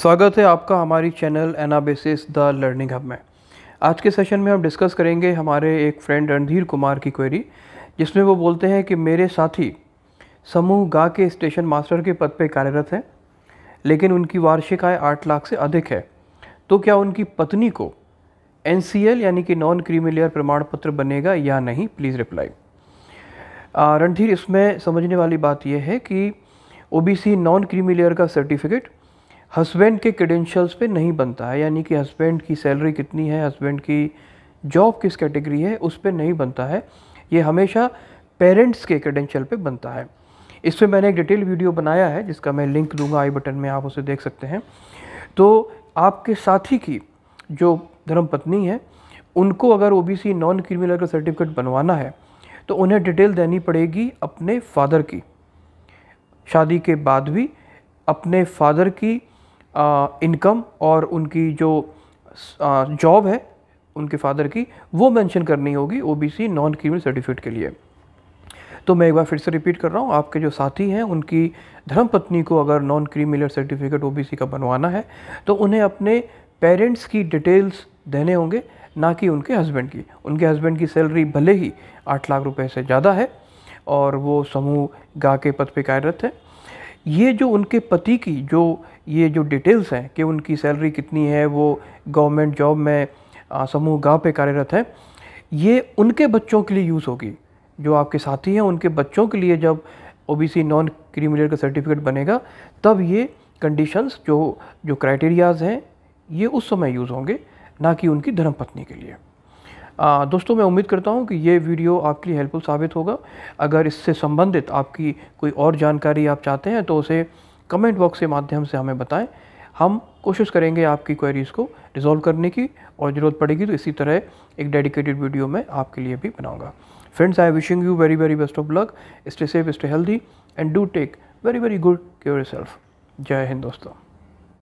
स्वागत है आपका हमारी channel Anabasis the learning hub में आज के सेशन में हम डिस्कस करेंगे हमारे एक फ्रेंड रणधीर कुमार की क्वेरी जिसमें वो बोलते हैं कि मेरे साथी समूह गा के स्टेशन मास्टर के पद पर कार्यरत हैं लेकिन उनकी वार्षिक आय आठ लाख से अधिक है तो क्या उनकी पत्नी को एन यानी कि नॉन क्रीमिलियर प्रमाण पत्र बनेगा या नहीं प्लीज़ रिप्लाई रणधीर इसमें समझने वाली बात यह है कि ओबीसी नॉन क्रीमिलियर का सर्टिफिकेट हस्बैंड के क्रेडेंशियल्स पे नहीं बनता है यानी कि हस्बैंड की सैलरी कितनी है हस्बैंड की जॉब किस कैटेगरी है उस पर नहीं बनता है ये हमेशा पेरेंट्स के क्रेडेंशियल पे बनता है इस पर मैंने एक डिटेल वीडियो बनाया है जिसका मैं लिंक दूंगा आई बटन में आप उसे देख सकते हैं तो आपके साथी की जो धर्म पत्नी है उनको अगर O B C non criminal का सर्टिफिकेट बनवाना है तो उन्हें डिटेल देनी पड़ेगी अपने फादर की शादी के बाद भी अपने फादर की इनकम और उनकी जो जॉब है उनके फादर की वो मेंशन करनी होगी ओबीसी नॉन क्रिमिनल सर्टिफिकेट के लिए तो मैं एक बार फिर से रिपीट कर रहा हूँ आपके जो साथी हैं उनकी धर्मपत्नी को अगर नॉन क्रीमिलर सर्टिफिकेट ओबीसी का बनवाना है तो उन्हें अपने पेरेंट्स की डिटेल्स देने होंगे ना कि उनके हस्बैंड की उनके हस्बैंड की सैलरी भले ही आठ लाख रुपए से ज़्यादा है और वो समूह गा के पद पर कार्यरत है ये जो उनके पति की जो ये जो डिटेल्स हैं कि उनकी सैलरी कितनी है वो गवर्नमेंट जॉब में समूह गांव पे कार्यरत हैं ये उनके बच्चों के लिए यूज़ होगी जो आपके साथी हैं उनके बच्चों के लिए जब ओबीसी नॉन क्रीमिनल का सर्टिफिकेट बनेगा तब ये कंडीशंस जो जो क्राइटेरियाज़ हैं ये उस समय यूज़ होंगे ना कि उनकी धर्मपत्नी के लिए आ, दोस्तों मैं उम्मीद करता हूं कि ये वीडियो आपके लिए हेल्पफुल साबित होगा अगर इससे संबंधित आपकी कोई और जानकारी आप चाहते हैं तो उसे कमेंट बॉक्स के माध्यम से हमें बताएं हम कोशिश करेंगे आपकी क्वेरीज़ को रिजॉल्व करने की और ज़रूरत पड़ेगी तो इसी तरह एक डेडिकेटेड वीडियो मैं आपके लिए भी बनाऊंगा friends I wishing you very very best of luck stay safe stay healthy and do take very very good care self Jai Hind दोस्तों